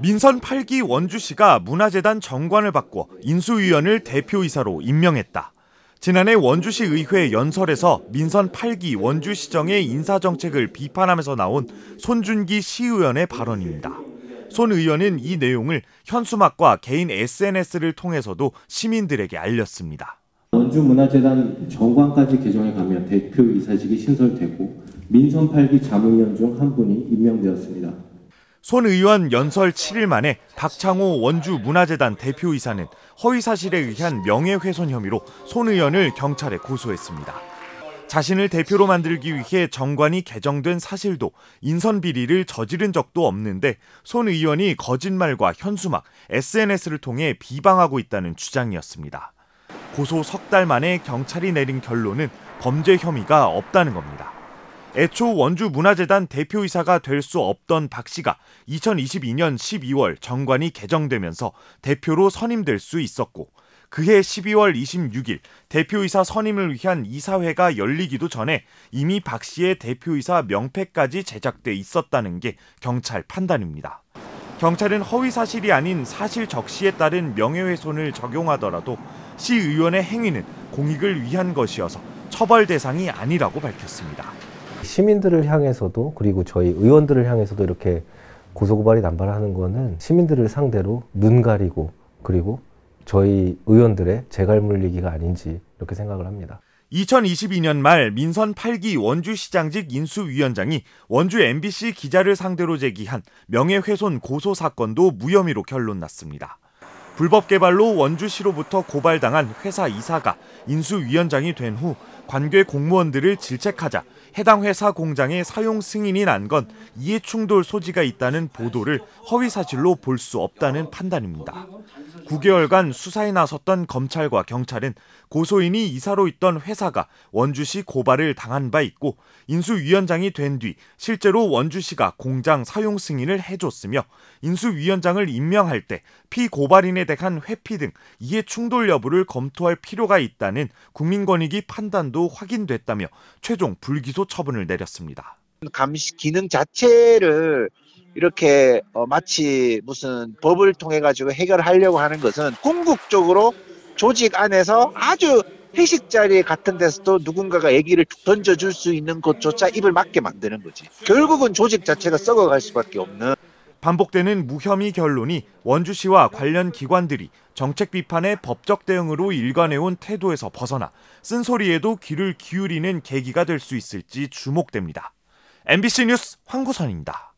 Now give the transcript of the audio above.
민선 8기 원주시가 문화재단 정관을 받고 인수위원을 대표이사로 임명했다. 지난해 원주시 의회 연설에서 민선 8기 원주시정의 인사정책을 비판하면서 나온 손준기 시의원의 발언입니다. 손 의원은 이 내용을 현수막과 개인 SNS를 통해서도 시민들에게 알렸습니다. 원주문화재단 정관까지 개정해 가면 대표이사직이 신설되고 민선 8기 자문위원 중 한 분이 임명되었습니다. 손 의원 연설 7일 만에 박창호 원주 문화재단 대표이사는 허위 사실에 의한 명예훼손 혐의로 손 의원을 경찰에 고소했습니다. 자신을 대표로 만들기 위해 정관이 개정된 사실도 인선 비리를 저지른 적도 없는데 손 의원이 거짓말과 현수막, SNS를 통해 비방하고 있다는 주장이었습니다. 고소 석 달 만에 경찰이 내린 결론은 범죄 혐의가 없다는 겁니다. 애초 원주 문화재단 대표이사가 될 수 없던 박 씨가 2022년 12월 정관이 개정되면서 대표로 선임될 수 있었고 그해 12월 26일 대표이사 선임을 위한 이사회가 열리기도 전에 이미 박 씨의 대표이사 명패까지 제작돼 있었다는 게 경찰 판단입니다. 경찰은 허위 사실이 아닌 사실 적시에 따른 명예훼손을 적용하더라도 시 의원의 행위는 공익을 위한 것이어서 처벌 대상이 아니라고 밝혔습니다. 시민들을 향해서도 그리고 저희 의원들을 향해서도 이렇게 고소고발이 남발하는 거는 시민들을 상대로 눈 가리고 그리고 저희 의원들의 재갈 물리기가 아닌지 이렇게 생각을 합니다. 2022년 말 민선 8기 원주시장직 인수위원장이 원주 MBC 기자를 상대로 제기한 명예훼손 고소 사건도 무혐의로 결론 났습니다. 불법 개발로 원주시로부터 고발당한 회사 이사가 인수위원장이 된 후 관계 공무원들을 질책하자 해당 회사 공장의 사용 승인이 난 건 이해충돌 소지가 있다는 보도를 허위사실로 볼 수 없다는 판단입니다. 9개월간 수사에 나섰던 검찰과 경찰은 고소인이 이사로 있던 회사가 원주시 고발을 당한 바 있고 인수위원장이 된 뒤 실제로 원주시가 공장 사용 승인을 해줬으며 인수위원장을 임명할 때피고발인의 대한 회피 등 이해 충돌 여부를 검토할 필요가 있다는 국민권익위 판단도 확인됐다며 최종 불기소 처분을 내렸습니다. 감시 기능 자체를 이렇게 어 마치 무슨 법을 통해 가지고 해결하려고 하는 것은 궁극적으로 조직 안에서 아주 회식 자리 같은 데서도 누군가가 얘기를 던져줄 수 있는 것조차 입을 막게 만드는 거지. 결국은 조직 자체가 썩어갈 수밖에 없는 반복되는 무혐의 결론이 원주시와 관련 기관들이 정책 비판의 법적 대응으로 일관해온 태도에서 벗어나 쓴소리에도 귀를 기울이는 계기가 될 수 있을지 주목됩니다. MBC 뉴스 황구선입니다.